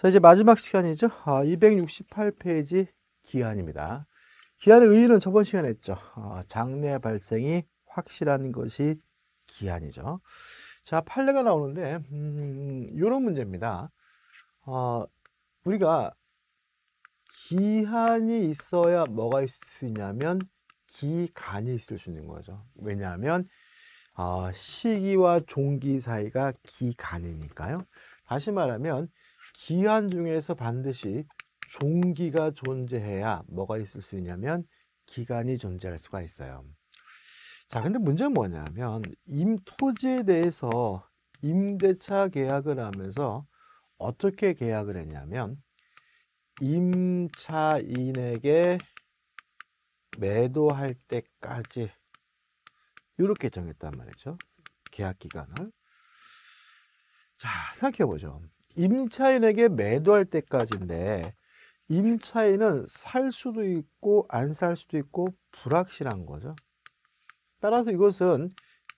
자, 이제 마지막 시간이죠. 아, 268페이지 기한입니다. 기한의 의의는 저번 시간에 했죠. 아, 장래 발생이 확실한 것이 기한이죠. 자, 판례가 나오는데, 음, 요런 문제입니다. 어, 우리가 기한이 있어야 뭐가 있을 수 있냐면, 기간이 있을 수 있는 거죠. 왜냐하면, 어, 시기와 종기 사이가 기간이니까요. 다시 말하면, 기한 중에서 반드시 종기가 존재해야 뭐가 있을 수 있냐면 기간이 존재할 수가 있어요. 자, 근데 문제는 뭐냐면 임토지에 대해서 임대차 계약을 하면서 어떻게 계약을 했냐면 임차인에게 매도할 때까지 이렇게 정했단 말이죠. 계약 기간을. 자, 생각해 보죠. 임차인에게 매도할 때까지인데 임차인은 살 수도 있고 안 살 수도 있고 불확실한 거죠. 따라서 이것은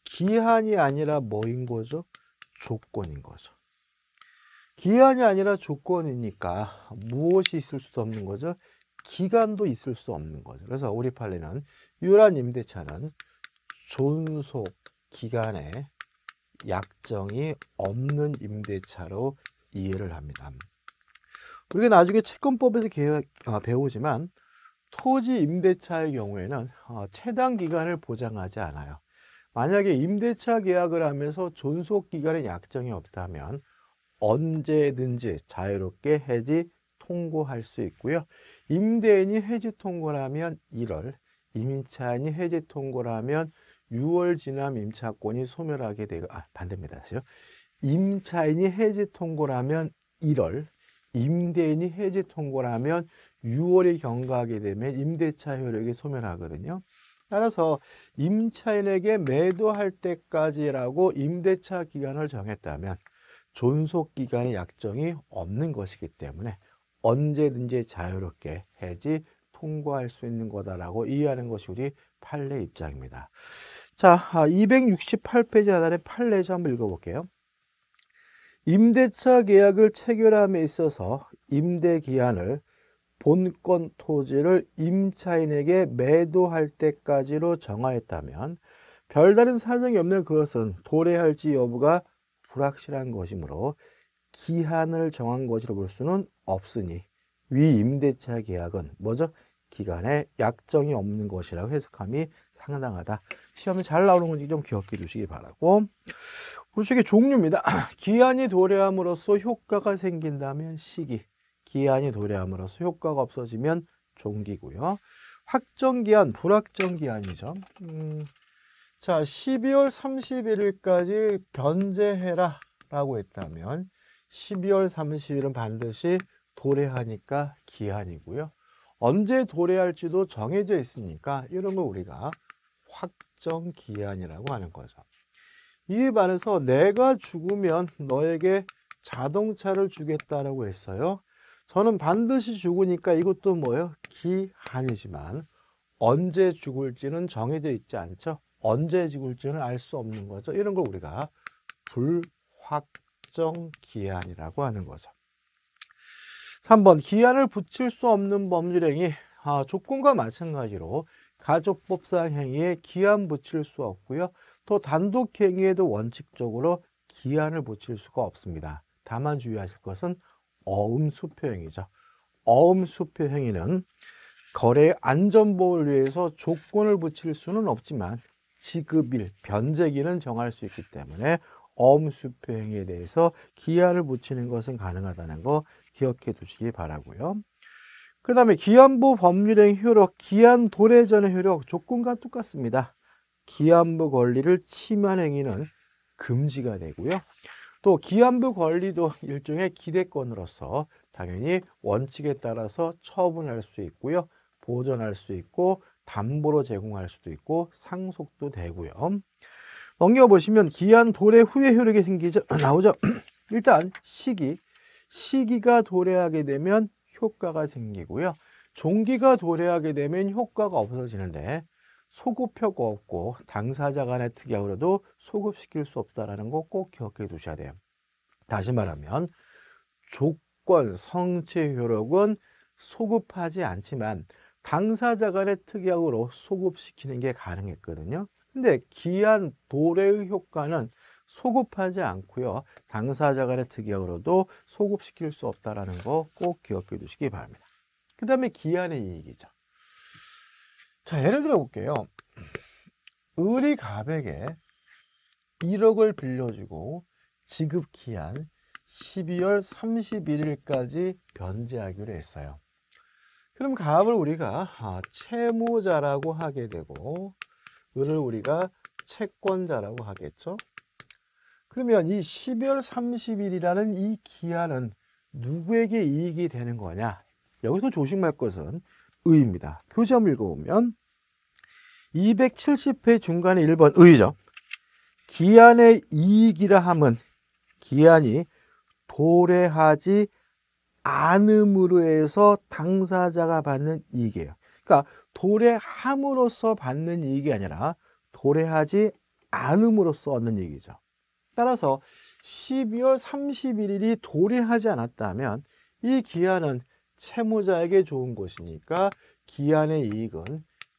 기한이 아니라 뭐인 거죠? 조건인 거죠. 기한이 아니라 조건이니까 무엇이 있을 수도 없는 거죠? 기간도 있을 수 없는 거죠. 그래서 우리 판례는 유란 임대차는 존속 기간에 약정이 없는 임대차로 이해를 합니다. 우리가 나중에 채권법에서 계획, 아, 어, 배우지만 토지 임대차의 경우에는 어, 채당 기간을 보장하지 않아요. 만약에 임대차 계약을 하면서 존속 기간에 약정이 없다면 언제든지 자유롭게 해지 통고할 수 있고요. 임대인이 해지 통고라면 1월, 임차인이 해지 통고라면 6월 지남 임차권이 소멸하게 되고 아 반대입니다. 임차인이 해지 통고라면 1월, 임대인이 해지 통고라면 6월이 경과하게 되면 임대차 효력이 소멸하거든요. 따라서 임차인에게 매도할 때까지라고 임대차 기간을 정했다면 존속 기간의 약정이 없는 것이기 때문에 언제든지 자유롭게 해지 통과할 수 있는 거다라고 이해하는 것이 우리 판례 입장입니다. 자, 268페이지 아, 하단의 판례에서 한번 읽어볼게요. 임대차 계약을 체결함에 있어서 임대 기한을 본권 토지를 임차인에게 매도할 때까지로 정하였다면 별다른 사정이 없는 그것은 도래할지 여부가 불확실한 것이므로 기한을 정한 것으로 볼 수는 없으니 위 임대차 계약은 뭐죠? 기간에 약정이 없는 것이라고 해석함이 상당하다. 시험에 잘 나오는 건지 좀 기억해 두시기 바라고. 보시기 종류입니다. 기한이 도래함으로써 효과가 생긴다면 시기, 기한이 도래함으로써 효과가 없어지면 종기고요. 확정기한, 불확정기한이죠. 음, 자, 12월 31일까지 변제해라 라고 했다면 12월 30일은 반드시 도래하니까 기한이고요. 언제 도래할지도 정해져 있으니까 이런 걸 우리가 확정 기한이라고 하는 거죠. 이에 반해서 내가 죽으면 너에게 자동차를 주겠다라고 했어요. 저는 반드시 죽으니까 이것도 뭐예요? 기한이지만 언제 죽을지는 정해져 있지 않죠. 언제 죽을지는 알 수 없는 거죠. 이런 걸 우리가 불확정 기한이라고 하는 거죠. 3번 기한을 붙일 수 없는 법률행위 아, 조건과 마찬가지로 가족법상 행위에 기한 붙일 수 없고요. 또 단독 행위에도 원칙적으로 기한을 붙일 수가 없습니다. 다만 주의하실 것은 어음수표행위죠. 어음수표행위는 거래 안전보호를 위해서 조건을 붙일 수는 없지만 지급일, 변제기는 정할 수 있기 때문에 엄수표 행에 대해서 기한을 붙이는 것은 가능하다는 거 기억해 두시기 바라고요. 그 다음에 기한부 법률의 효력, 기한 도래전의 효력 조건과 똑같습니다. 기한부 권리를 침한 행위는 금지가 되고요. 또 기한부 권리도 일종의 기대권으로서 당연히 원칙에 따라서 처분할 수 있고요. 보존할 수 있고 담보로 제공할 수도 있고 상속도 되고요. 넘겨보시면 기한 도래 후에 효력이 생기죠. 나오죠. 일단 시기, 시기가 도래하게 되면 효과가 생기고요. 종기가 도래하게 되면 효과가 없어지는데 소급효과 없고 당사자 간의 특약으로도 소급시킬 수 없다는 거 꼭 기억해 두셔야 돼요. 다시 말하면 조건, 성체 효력은 소급하지 않지만 당사자 간의 특약으로 소급시키는 게 가능했거든요. 근데 기한 도래의 효과는 소급하지 않고요. 당사자 간의 특약으로도 소급시킬 수 없다는 거 꼭 기억해 두시기 바랍니다. 그 다음에 기한의 이익이죠. 자, 예를 들어 볼게요. 을이 갑에게 1억을 빌려주고 지급기한 12월 31일까지 변제하기로 했어요. 그럼 갑을 우리가 아, 채무자라고 하게 되고 을을 우리가 채권자라고 하겠죠. 그러면 이 12월 30일이라는 이 기한은 누구에게 이익이 되는 거냐? 여기서 조심할 것은 의입니다. 교재 한 읽어보면 270회 중간에 1번 의죠. 기한의 이익이라 함은 기한이 도래하지 않음으로 해서 당사자가 받는 이익이에요. 그러니까 도래함으로써 받는 이익이 아니라 도래하지 않음으로써 얻는 이익이죠. 따라서 12월 31일이 도래하지 않았다면 이 기한은 채무자에게 좋은 것이니까 기한의 이익은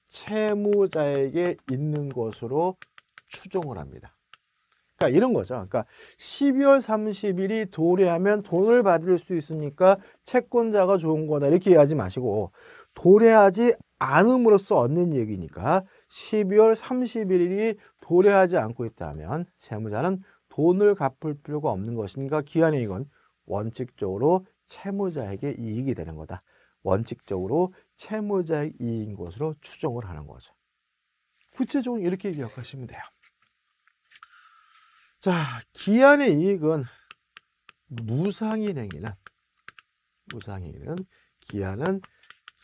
채무자에게 있는 것으로 추정을 합니다. 그러니까 이런 거죠. 그러니까 12월 30일이 도래하면 돈을 받을 수 있으니까 채권자가 좋은 거다 이렇게 이해하지 마시고 도래하지 않음으로써 얻는 얘기니까 12월 31일이 도래하지 않고 있다면 채무자는 돈을 갚을 필요가 없는 것인가 기한에 이건 원칙적으로 채무자에게 이익이 되는 거다. 원칙적으로 채무자의 이익인 것으로 추정을 하는 거죠. 구체적으로 이렇게 기억하시면 돼요. 자, 기한의 이익은 무상이 행위는 무상이 행위는 기한은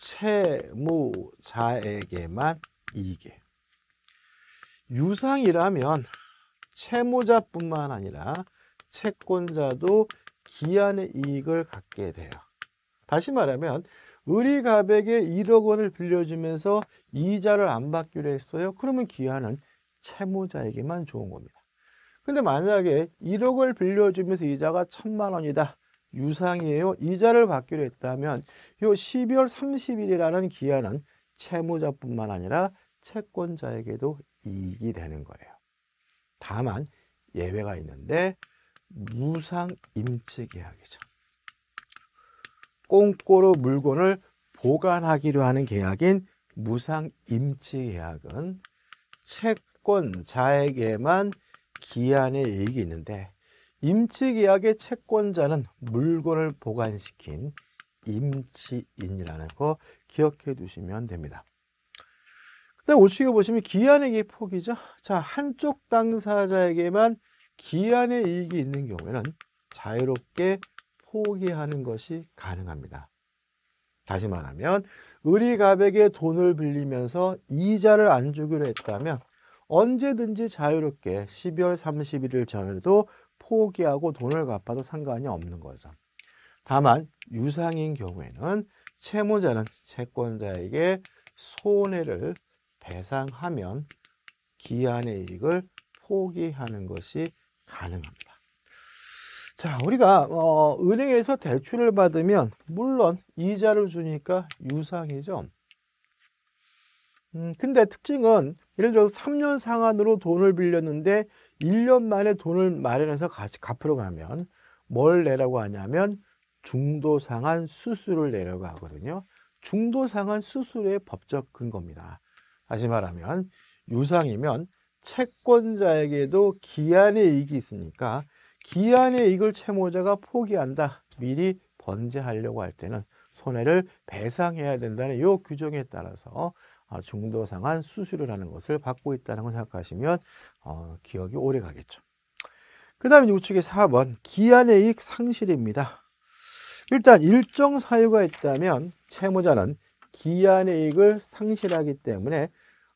채무자에게만 이익 유상이라면 채무자뿐만 아니라 채권자도 기한의 이익을 갖게 돼요. 다시 말하면 의리가백에 1억 원을 빌려주면서 이자를 안 받기로 했어요. 그러면 기한은 채무자에게만 좋은 겁니다. 근데 만약에 1억을 빌려주면서 이자가 천만 원이다. 유상이에요. 이자를 받기로 했다면 이 12월 30일이라는 기한은 채무자뿐만 아니라 채권자에게도 이익이 되는 거예요. 다만 예외가 있는데 무상 임체 계약이죠. 꽁꼬로 물건을 보관하기로 하는 계약인 무상 임체 계약은 채권자에게만 기한의 이익이 있는데 임치계약의 채권자는 물건을 보관시킨 임치인이라는 거 기억해 두시면 됩니다. 우측에 보시면 기한의 폭이죠. 자 한쪽 당사자에게만 기한의 이익이 있는 경우에는 자유롭게 포기하는 것이 가능합니다. 다시 말하면 의리갑에게 돈을 빌리면서 이자를 안 주기로 했다면 언제든지 자유롭게 12월 31일 전에도 포기하고 돈을 갚아도 상관이 없는 거죠. 다만 유상인 경우에는 채무자는 채권자에게 손해를 배상하면 기한의 이익을 포기하는 것이 가능합니다. 자, 우리가 어, 은행에서 대출을 받으면 물론 이자를 주니까 유상이죠. 음, 근데 특징은 예를 들어서 3년 상환으로 돈을 빌렸는데 1년 만에 돈을 마련해서 같이 갚으러 가면 뭘 내라고 하냐면 중도상한 수수료를 내려고 하거든요. 중도상한 수수료의 법적 근거입니다. 다시 말하면 유상이면 채권자에게도 기한의 이익이 있으니까 기한의 이익을 채무자가 포기한다. 미리 번제하려고 할 때는 손해를 배상해야 된다는 이 규정에 따라서 아, 중도 상한 수수료를 하는 것을 받고 있다는 걸 생각하시면 어, 기억이 오래 가겠죠. 그 다음 에 우측에 4번 기한의 이익 상실입니다. 일단 일정 사유가 있다면 채무자는 기한의 이익을 상실하기 때문에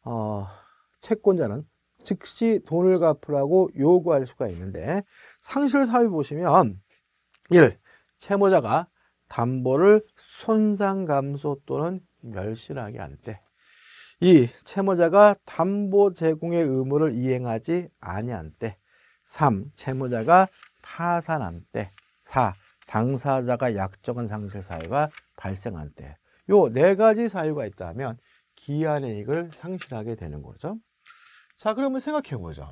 어, 채권자는 즉시 돈을 갚으라고 요구할 수가 있는데 상실 사유 보시면 1. 채무자가 담보를 손상 감소 또는 멸실하게 한때 이 채무자가 담보 제공의 의무를 이행하지 아니한 때. 3. 채무자가 파산한 때. 4. 당사자가 약정한 상실 사유가 발생한 때. 요 네 가지 사유가 있다면 기한의 이익을 상실하게 되는 거죠. 자, 그러면 생각해 보죠.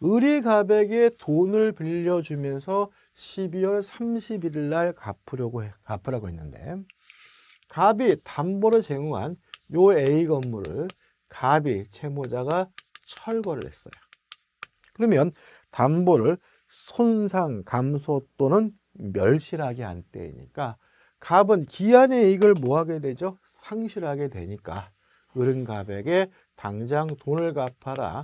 의리갑에게 돈을 빌려주면서 12월 31일 날 갚으려고 해, 갚으라고 했는데 갑이 담보를 제공한 요 A 건물을 갑이 채무자가 철거를 했어요. 그러면 담보를 손상, 감소 또는 멸실하게 한때이니까 갑은 기한의이익을뭐 하게 되죠? 상실하게 되니까 을은갑에게 당장 돈을 갚아라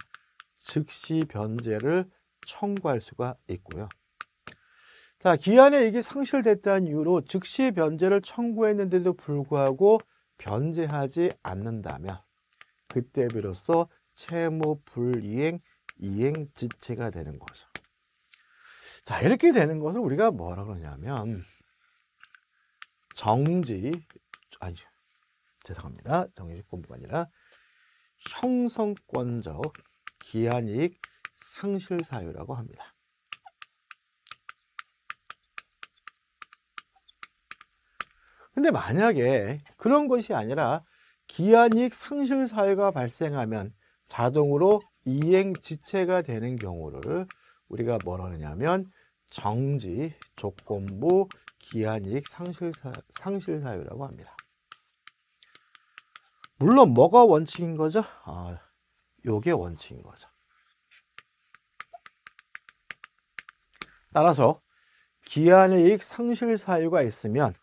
즉시 변제를 청구할 수가 있고요. 자, 기한의이익이 상실됐다는 이유로 즉시 변제를 청구했는데도 불구하고 변제하지 않는다면 그때 비로소 채무 불이행 이행 지체가 되는 거죠. 자 이렇게 되는 것을 우리가 뭐라 그러냐면 정지 아니 죄송합니다 정지식 공부가 아니라 형성권적 기한이익 상실 사유라고 합니다. 근데 만약에 그런 것이 아니라 기한익 상실 사유가 발생하면 자동으로 이행 지체가 되는 경우를 우리가 뭐라느냐면 정지 조건부 기한이익 상실 상실사유라고 합니다. 물론 뭐가 원칙인 거죠? 아, 요게 원칙인 거죠. 따라서 기한이익 상실사유가 있으면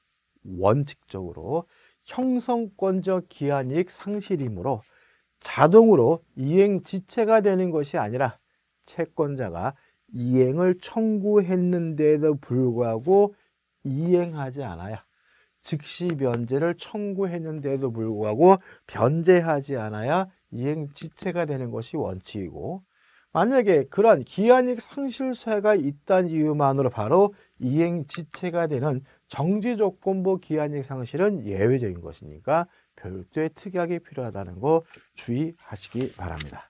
원칙적으로 형성권적 기한이익 상실이므로 자동으로 이행 지체가 되는 것이 아니라 채권자가 이행을 청구했는데도 불구하고 이행하지 않아야 즉시 변제를 청구했는데도 불구하고 변제하지 않아야 이행 지체가 되는 것이 원칙이고 만약에 그런 기한익 상실세가 있다는 이유만으로 바로 이행 지체가 되는 정지 조건부 기한익 상실은 예외적인 것이니까 별도의 특약이 필요하다는 거 주의하시기 바랍니다.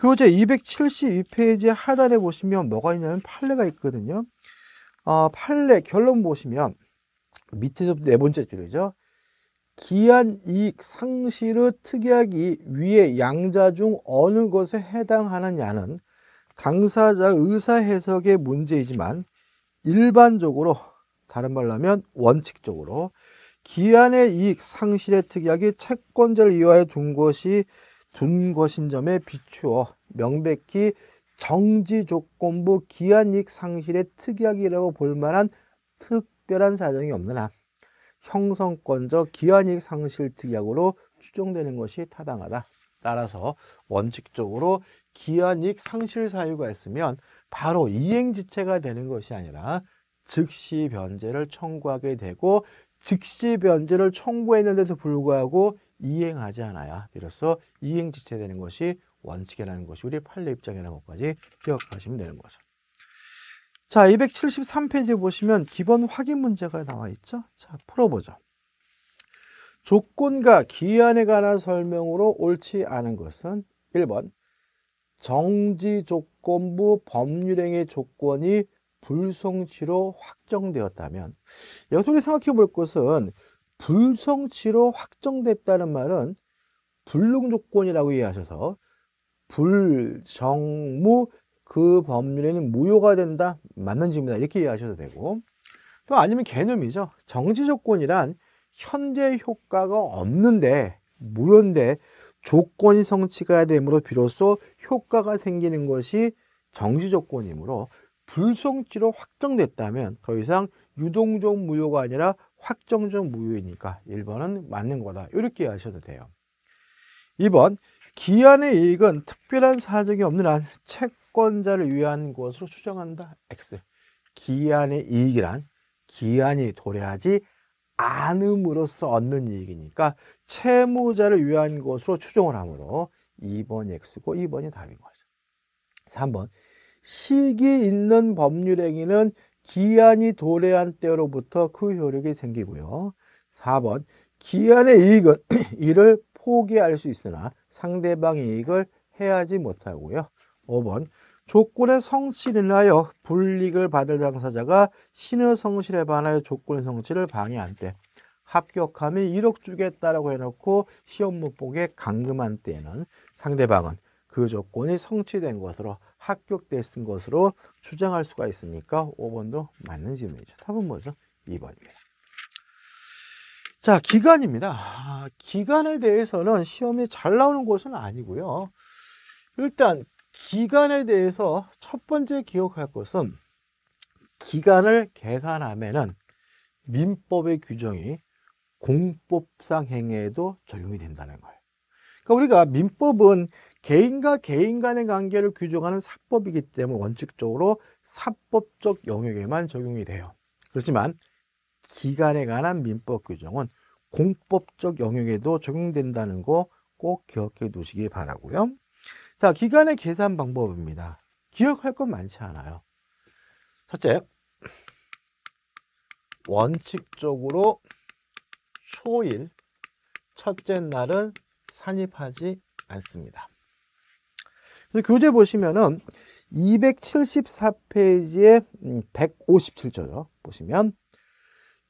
교재 272페이지 하단에 보시면 뭐가 있냐면 판례가 있거든요. 어, 판례 결론 보시면 밑에서 네 번째 줄이죠. 기한 이익 상실의 특약이 위의 양자 중 어느 것에 해당하느냐는 당사자 의사 해석의 문제이지만 일반적으로 다른 말로 하면 원칙적으로 기한의 이익 상실의 특약이 채권자를 이화해 둔 것이 둔 것인 점에 비추어 명백히 정지 조건부 기한 이익 상실의 특약이라고 볼 만한 특별한 사정이 없는 한 형성권적 기한 이익 상실 특약으로 추정되는 것이 타당하다. 따라서 원칙적으로 기한 이익 상실 사유가 있으면 바로 이행지체가 되는 것이 아니라 즉시 변제를 청구하게 되고 즉시 변제를 청구했는데도 불구하고 이행하지 않아야 비로소 이행 지체되는 것이 원칙이라는 것이 우리 판례 입장이라는 것까지 기억하시면 되는 거죠. 자, 273페이지에 보시면 기본 확인 문제가 나와 있죠. 자, 풀어보죠. 조건과 기한에 관한 설명으로 옳지 않은 것은 1번 정지 조건부 법률행위 조건이 불성치로 확정되었다면 여기서 우리 생각해 볼 것은 불성치로 확정됐다는 말은 불능 조건이라고 이해하셔서 불정무 그 법률에는 무효가 된다 맞는 지입니다 이렇게 이해하셔도 되고 또 아니면 개념이죠 정지 조건이란 현재 효과가 없는데 무효인데 조건이 성취가 되므로 비로소 효과가 생기는 것이 정지 조건이므로 불성지로 확정됐다면 더 이상 유동적 무효가 아니라 확정적 무효이니까 1번은 맞는 거다. 이렇게 하셔도 돼요. 2번 기한의 이익은 특별한 사정이 없는 한 채권자를 위한 것으로 추정한다. X. 기한의 이익이란 기한이 도래하지 않음으로써 얻는 이익이니까 채무자를 위한 것으로 추정을 하므로 2번 X고 2번이 답인 거죠. 3번 시기 있는 법률 행위는 기한이 도래한 때로부터 그 효력이 생기고요. 4번 기한의 이익은 이를 포기할 수 있으나 상대방의 이익을 해하지 못하고요. 5번 조건의 성취를을 하여 불이익을 받을 당사자가 신의 성실에 반하여 조건 의성취를 방해한 때 합격하면 1억 주겠다라고 해놓고 시험 못 보게 감금한 때에는 상대방은 그 조건이 성취된 것으로 합격됐은 것으로 추정할 수가 있습니까 5번도 맞는 질문이죠. 답은 뭐죠? 2번입니다. 자, 기간입니다. 아, 기간에 대해서는 시험에 잘 나오는 곳은 아니고요. 일단 기간에 대해서 첫 번째 기억할 것은 기간을 계산하면 민법의 규정이 공법상 행위에도 적용이 된다는 거예요. 그러니까 우리가 민법은 개인과 개인 간의 관계를 규정하는 사법이기 때문에 원칙적으로 사법적 영역에만 적용이 돼요. 그렇지만 기간에 관한 민법 규정은 공법적 영역에도 적용된다는 거 꼭 기억해 두시기 바라고요. 자, 기간의 계산 방법입니다. 기억할 건 많지 않아요. 첫째, 원칙적으로 초일, 첫째 날은 산입하지 않습니다. 교재 보시면은 274페이지에 157조요. 음, 보시면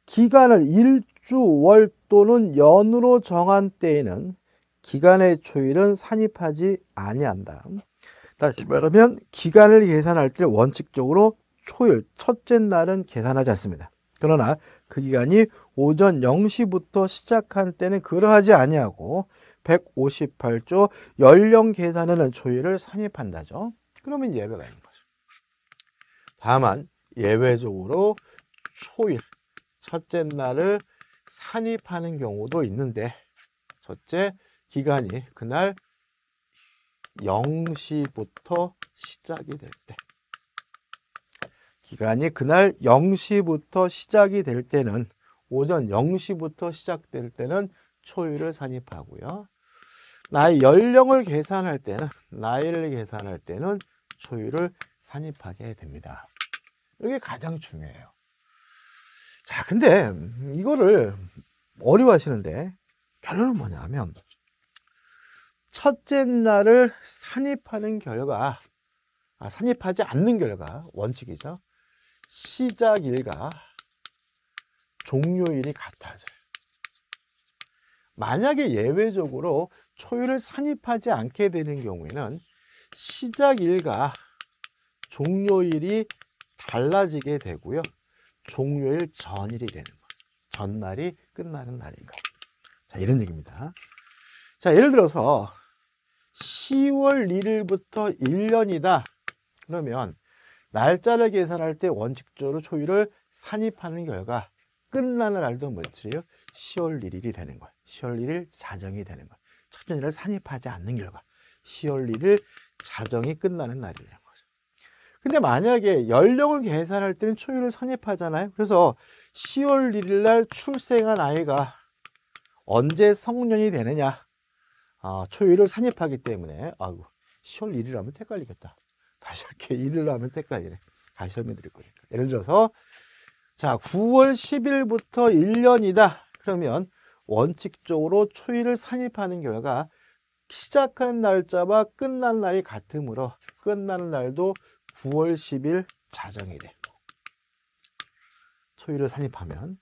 기간을 일주, 월 또는 연으로 정한 때에는 기간의 초일은 산입하지 아니한다. 다시 말하면 기간을 계산할 때 원칙적으로 초일 첫째 날은 계산하지 않습니다. 그러나 그 기간이 오전 0시부터 시작한 때는 그러하지 아니하고 158조 연령 계산에는초일을 산입한다죠. 그러면 예외가 있는 거죠. 다만 예외적으로 초일, 첫째 날을 산입하는 경우도 있는데 첫째 기간이 그날 0시부터 시작이 될 때. 기간이 그날 0시부터 시작이 될 때는 오전 0시부터 시작될 때는 초유를 산입하고요. 나의 연령을 계산할 때는 나이를 계산할 때는 초유를 산입하게 됩니다. 이게 가장 중요해요. 자, 근데 이거를 어려워하시는데 결론은 뭐냐면 첫째 날을 산입하는 결과, 아, 산입하지 않는 결과 원칙이죠. 시작일과 종료일이 같아져요. 만약에 예외적으로 초유를 산입하지 않게 되는 경우에는 시작일과 종료일이 달라지게 되고요. 종료일 전일이 되는 거죠. 전날이 끝나는 날인 거. 자, 이런 얘기입니다. 자, 예를 들어서 10월 1일부터 1년이다. 그러면 날짜를 계산할 때 원칙적으로 초유를 산입하는 결과 끝나는 날도 며칠이에요? 10월 1일이 되는 거야. 10월 1일 자정이 되는 거야. 첫째를 산입하지 않는 결과 10월 1일 자정이 끝나는 날이라는 거죠. 근데 만약에 연령을 계산할 때는 초유를 산입하잖아요. 그래서 10월 1일 날 출생한 아이가 언제 성년이 되느냐 아, 초유를 산입하기 때문에 아이고 10월 1일 하면 헷갈리겠다. 다시 할게. 일 하면 헷갈리네. 다시 설명드릴 거예요. 예를 들어서 자, 9월 10일부터 1년이다. 그러면 원칙적으로 초일을 산입하는 결과 시작하는 날짜와 끝난 날이 같으므로 끝나는 날도 9월 10일 자정이래. 초일을 산입하면.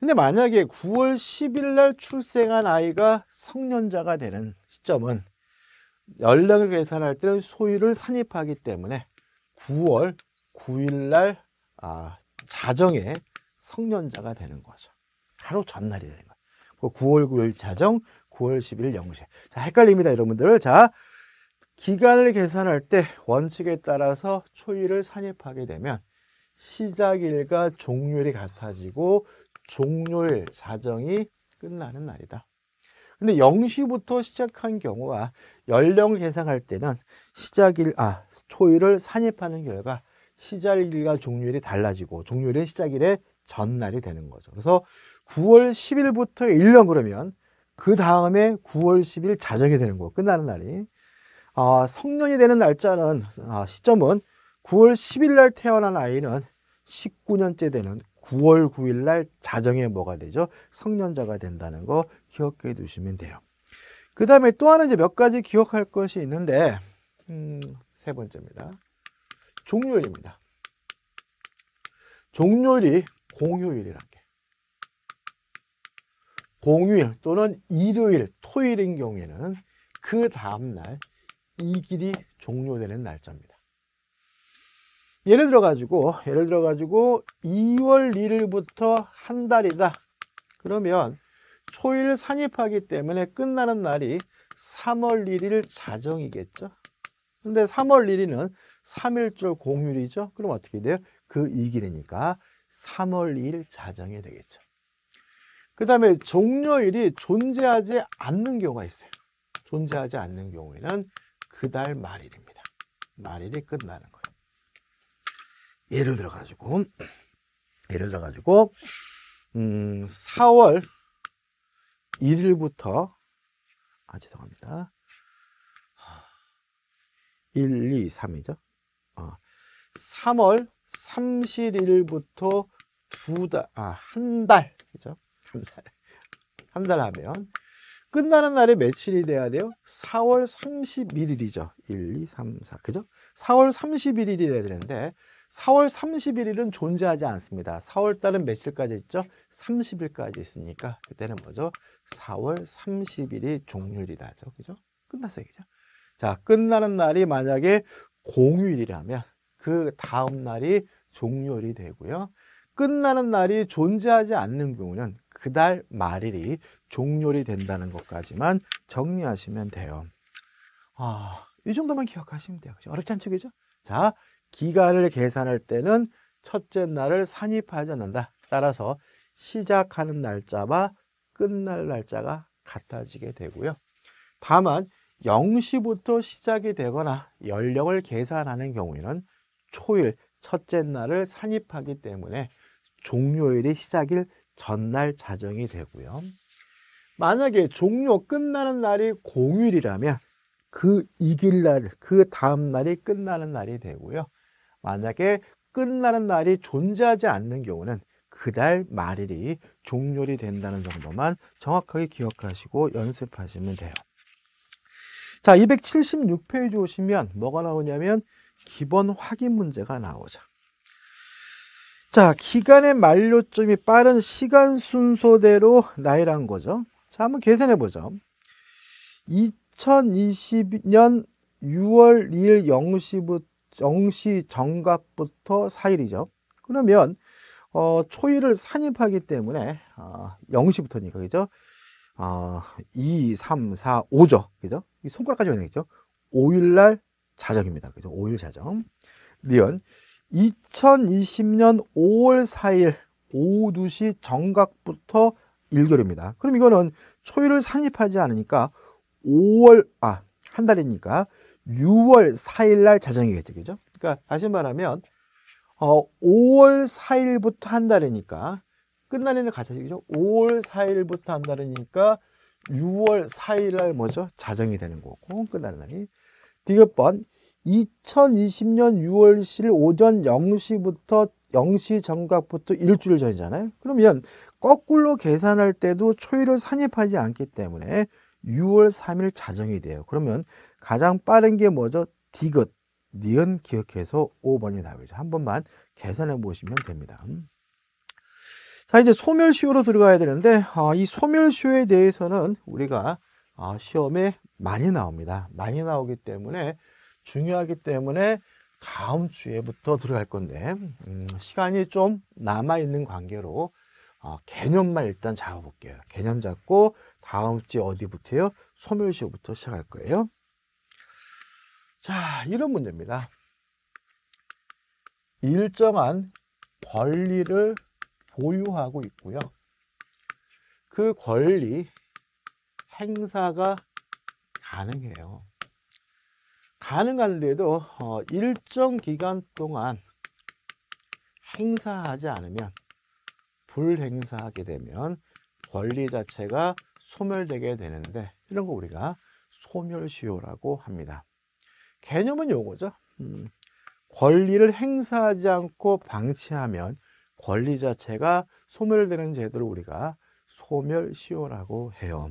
근데 만약에 9월 10일 날 출생한 아이가 성년자가 되는 시점은 연령을 계산할 때는 소일을 산입하기 때문에 9월 9일 날 아, 자정에 성년자가 되는 거죠. 하루 전날이 되는 거예요. 9월 9일 자정, 9월 10일 영세. 자, 헷갈립니다, 여러분들. 자, 기간을 계산할 때 원칙에 따라서 초일을 산입하게 되면 시작일과 종료일이 같아지고 종료일 자정이 끝나는 날이다. 근데 0시부터 시작한 경우와 연령 계산할 때는 시작일, 아, 초일을 산입하는 결과 시작일과 종료일이 달라지고 종료일의 시작일의 전날이 되는 거죠. 그래서 9월 10일부터 1년 그러면 그 다음에 9월 10일 자정이 되는 거 끝나는 날이 아, 성년이 되는 날짜는 아, 시점은 9월 10일 날 태어난 아이는 19년째 되는 9월 9일 날 자정에 뭐가 되죠? 성년자가 된다는 거 기억해 두시면 돼요. 그 다음에 또 하나 이제 몇 가지 기억할 것이 있는데 음, 세 번째입니다. 종료일입니다. 종료일이 공휴일이란 게. 공휴일 또는 일요일, 토요일인 경우에는 그 다음날 이 길이 종료되는 날짜입니다. 예를 들어가지고, 예를 들어가지고 2월 1일부터 한 달이다. 그러면 초일 산입하기 때문에 끝나는 날이 3월 1일 자정이겠죠. 근데 3월 1일은 3일절 공휴일이죠. 그럼 어떻게 돼요? 그 2일이니까 3월 2일 자정이 되겠죠. 그 다음에 종료일이 존재하지 않는 경우가 있어요. 존재하지 않는 경우에는 그달 말일입니다. 말일이 끝나는 거예요. 예를 들어 가지고 예를 들어 가지고 음, 4월 1일부터 아 죄송합니다. 1, 2, 3이죠. 3월 31일부터 두 달, 아, 한 달, 그죠? 한 달. 한 달 하면. 끝나는 날이 며칠이 돼야 돼요? 4월 31일이죠. 1, 2, 3, 4. 그죠? 4월 31일이 돼야 되는데, 4월 31일은 존재하지 않습니다. 4월 달은 며칠까지 있죠? 30일까지 있으니까, 그때는 뭐죠? 4월 30일이 종료일이다죠. 그죠? 끝났어요. 그죠? 자, 끝나는 날이 만약에 공휴일이라면, 그 다음 날이 종료일이 되고요. 끝나는 날이 존재하지 않는 경우는 그 달 말일이 종료일이 된다는 것까지만 정리하시면 돼요. 아, 이 정도만 기억하시면 돼요. 어렵지 않죠, 그죠? 자, 기간을 계산할 때는 첫째 날을 산입하지 않는다. 따라서 시작하는 날짜와 끝날 날짜가 같아지게 되고요. 다만 0시부터 시작이 되거나 연령을 계산하는 경우에는 초일, 첫째 날을 산입하기 때문에 종료일이 시작일 전날 자정이 되고요. 만약에 종료 끝나는 날이 공휴일이라면 그 이길 날, 그 다음 날이 끝나는 날이 되고요. 만약에 끝나는 날이 존재하지 않는 경우는 그달 말일이 종료일이 된다는 정도만 정확하게 기억하시고 연습하시면 돼요. 자, 276페이지 오시면 뭐가 나오냐면 기본 확인 문제가 나오죠. 자, 기간의 만료점이 빠른 시간 순서대로 나열한 거죠. 자, 한번 계산해 보죠. 2020년 6월 2일 0시부, 0시 정각부터 4일이죠. 그러면 어, 초일을 산입하기 때문에 어, 0시부터니까 그죠? 어, 2, 3, 4, 5죠. 그죠? 손가락까지 오는 거죠. 5일날 자정입니다. 그죠? 5일 자정. 리언 2020년 5월 4일 오후 2시 정각부터 일교입니다 그럼 이거는 초일을 산입하지 않으니까 5월 아한 달이니까 6월 4일 날 자정이겠죠. 그죠? 그러니까 다시 말하면 어 5월 4일부터 한 달이니까 끝나는 일 같이 죠 5월 4일부터 한 달이니까 6월 4일 날 뭐죠? 자정이 되는 거고 끝나는 날이 디귿번 2020년 6월 10일 오전 0시부터 0시 정각부터 일주일 전이잖아요. 그러면 거꾸로 계산할 때도 초일을 산입하지 않기 때문에 6월 3일 자정이 돼요. 그러면 가장 빠른 게 뭐죠? 디귿, 니은 기억해서 5번이 답이죠. 한 번만 계산해 보시면 됩니다. 자 이제 소멸시효로 들어가야 되는데 아, 이 소멸시효에 대해서는 우리가 아, 시험에 많이 나옵니다. 많이 나오기 때문에 중요하기 때문에 다음 주에부터 들어갈 건데 음, 시간이 좀 남아 있는 관계로 어, 개념만 일단 잡아볼게요. 개념 잡고 다음 주 어디부터요? 소멸시효부터 시작할 거예요. 자, 이런 문제입니다. 일정한 권리를 보유하고 있고요. 그 권리 행사가 가능해요. 가능한데도 어, 일정 기간 동안 행사하지 않으면 불행사하게 되면 권리 자체가 소멸되게 되는데 이런 거 우리가 소멸시효라고 합니다. 개념은 요거죠. 음, 권리를 행사하지 않고 방치하면 권리 자체가 소멸되는 제도를 우리가 소멸시효라고 해요.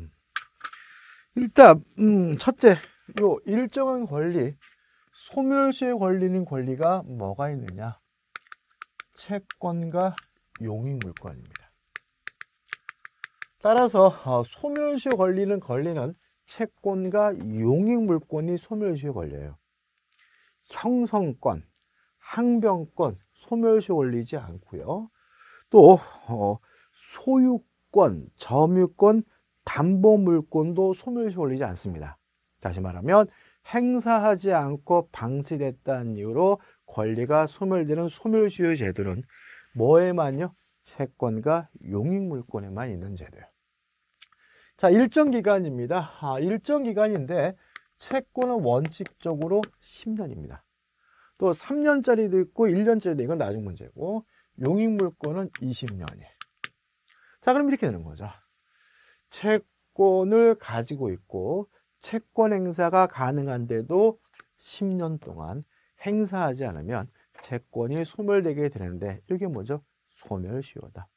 일단 음, 첫째, 요 일정한 권리, 소멸시의 권리는 권리가 뭐가 있느냐? 채권과 용익물권입니다. 따라서 어, 소멸시의 권리는 권리는 채권과 용익물권이 소멸시의 권리예요. 형성권, 항변권, 소멸시 권리지 않고요. 또 어, 소유권, 점유권, 담보 물건도 소멸시 올리지 않습니다. 다시 말하면 행사하지 않고 방치됐다는 이유로 권리가 소멸되는 소멸시효 제도는 뭐에만요? 채권과 용익물권에만 있는 제도예요. 자, 일정 기간입니다. 아, 일정 기간인데 채권은 원칙적으로 10년입니다. 또 3년짜리도 있고 1년짜리도 있고 이건 나중 문제고 용익물권은 20년이에요. 자, 그럼 이렇게 되는 거죠. 채권을 가지고 있고 채권 행사가 가능한데도 10년 동안 행사하지 않으면 채권이 소멸되게 되는데 이게 뭐죠? 소멸시효다.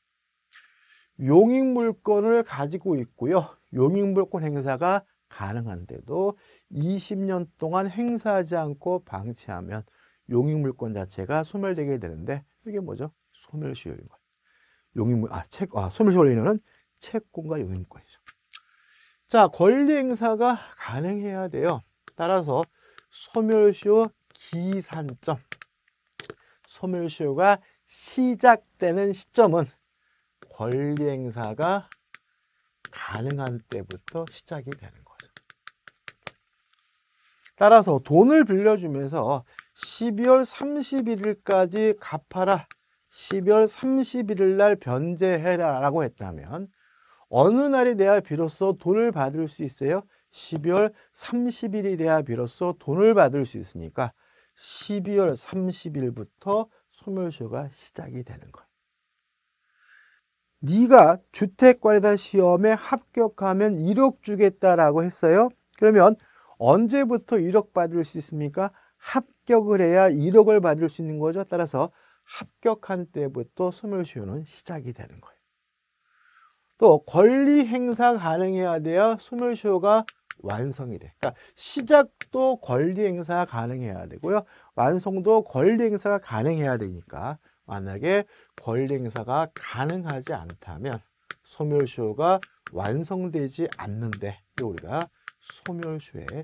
용익물권을 가지고 있고요. 용익물권 행사가 가능한데도 20년 동안 행사하지 않고 방치하면 용익물권 자체가 소멸되게 되는데 이게 뭐죠? 소멸시효인 거예요. 용익물 아, 채, 아 소멸시효 원리는 채권과 용인권이죠. 자, 권리 행사가 가능해야 돼요. 따라서 소멸시효 기산점. 소멸시효가 시작되는 시점은 권리 행사가 가능한 때부터 시작이 되는 거죠. 따라서 돈을 빌려주면서 12월 31일까지 갚아라. 12월 31일 날 변제해라 라고 했다면 어느 날이 돼야 비로소 돈을 받을 수 있어요? 12월 30일이 돼야 비로소 돈을 받을 수 있으니까 12월 30일부터 소멸시효가 시작이 되는 거예요. 네가 주택관리사 시험에 합격하면 1억 주겠다라고 했어요. 그러면 언제부터 1억 받을 수 있습니까? 합격을 해야 1억을 받을 수 있는 거죠. 따라서 합격한 때부터 소멸시효는 시작이 되는 거예요. 또 권리 행사 가능해야 돼야 소멸시효가 완성이 돼. 그러니까 시작도 권리 행사가 가능해야 되고요. 완성도 권리 행사가 가능해야 되니까 만약에 권리 행사가 가능하지 않다면 소멸시효가 완성되지 않는데 우리가 소멸시효의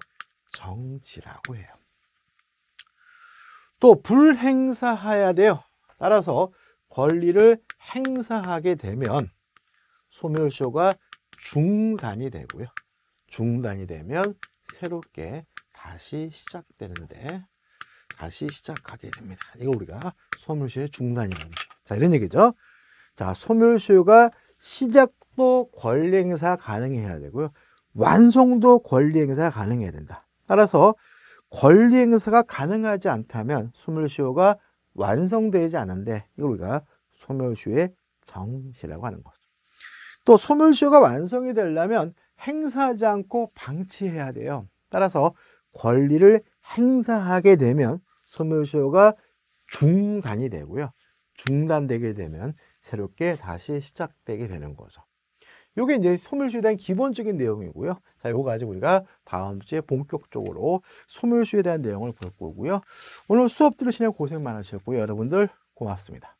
정지라고 해요. 또 불행사해야 돼요. 따라서 권리를 행사하게 되면 소멸쇼가 중단이 되고요. 중단이 되면 새롭게 다시 시작되는데 다시 시작하게 됩니다. 이거 우리가 소멸쇼의 중단이라는 자 이런 얘기죠. 자 소멸쇼가 시작도 권리행사 가능해야 되고요. 완성도 권리행사 가능해야 된다. 따라서 권리행사가 가능하지 않다면 소멸시가 완성되지 않은데 이걸 우리가 소멸시의 정시라고 하는 것. 또 소멸시효가 완성이 되려면 행사하지 않고 방치해야 돼요. 따라서 권리를 행사하게 되면 소멸시효가 중단이 되고요. 중단되게 되면 새롭게 다시 시작되게 되는 거죠. 이게 이제 소멸시효에 대한 기본적인 내용이고요. 자, 이거 가지고 우리가 다음 주에 본격적으로 소멸시효에 대한 내용을 볼 거고요. 오늘 수업 들으시느 고생 많으셨고요. 여러분들 고맙습니다.